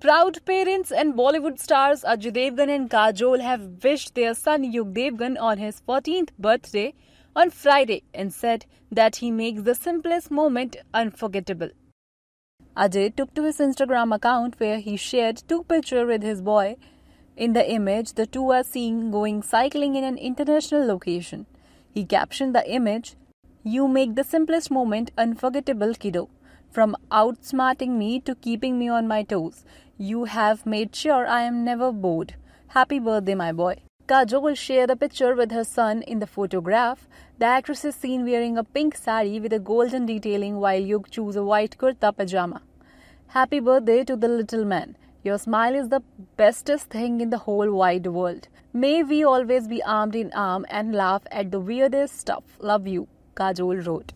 Proud parents and Bollywood stars Ajay Devgan and Kajol have wished their son Yug Devgan on his 14th birthday on Friday and said that he makes the simplest moment unforgettable. Ajay took to his Instagram account where he shared two pictures with his boy. In the image, the two are seen going cycling in an international location. He captioned the image, You make the simplest moment unforgettable, kiddo. From outsmarting me to keeping me on my toes, you have made sure I am never bored. Happy birthday, my boy. Kajol will share the picture with her son in the photograph. The actress is seen wearing a pink sari with a golden detailing while Yug choose a white kurta pajama. Happy birthday to the little man. Your smile is the bestest thing in the whole wide world. May we always be armed in arm and laugh at the weirdest stuff. Love you, Kajol wrote.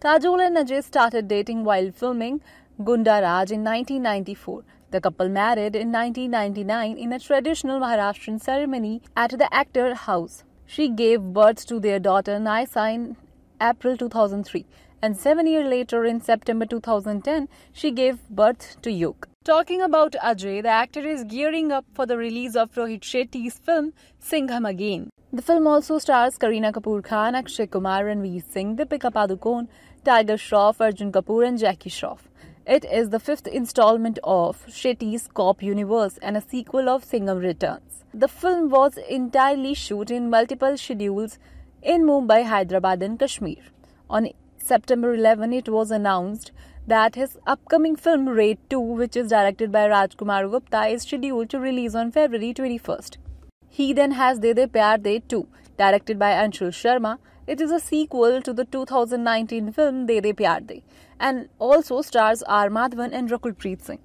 Kajol and Ajay started dating while filming Gunda Raj in 1994. The couple married in 1999 in a traditional Maharashtrian ceremony at the Actor House. She gave birth to their daughter Naisa in April 2003 and seven years later in September 2010, she gave birth to Yuk. Talking about Ajay, the actor is gearing up for the release of Rohit Shetty's film Singham Again. The film also stars Kareena Kapoor Khan, Akshay Kumar, Ranveer Singh, Deepika Padukone, Tiger Shroff, Arjun Kapoor and Jackie Shroff. It is the fifth installment of Shetty's Cop Universe and a sequel of Singham Returns. The film was entirely shot in multiple schedules in Mumbai, Hyderabad, and Kashmir. On September 11, it was announced that his upcoming film Raid 2, which is directed by Rajkumar Gupta, is scheduled to release on February 21st. He then has De De Pyar De 2, directed by Anshul Sharma, it is a sequel to the 2019 film De De Pyar De and also stars R. and and Rakulpreet Singh.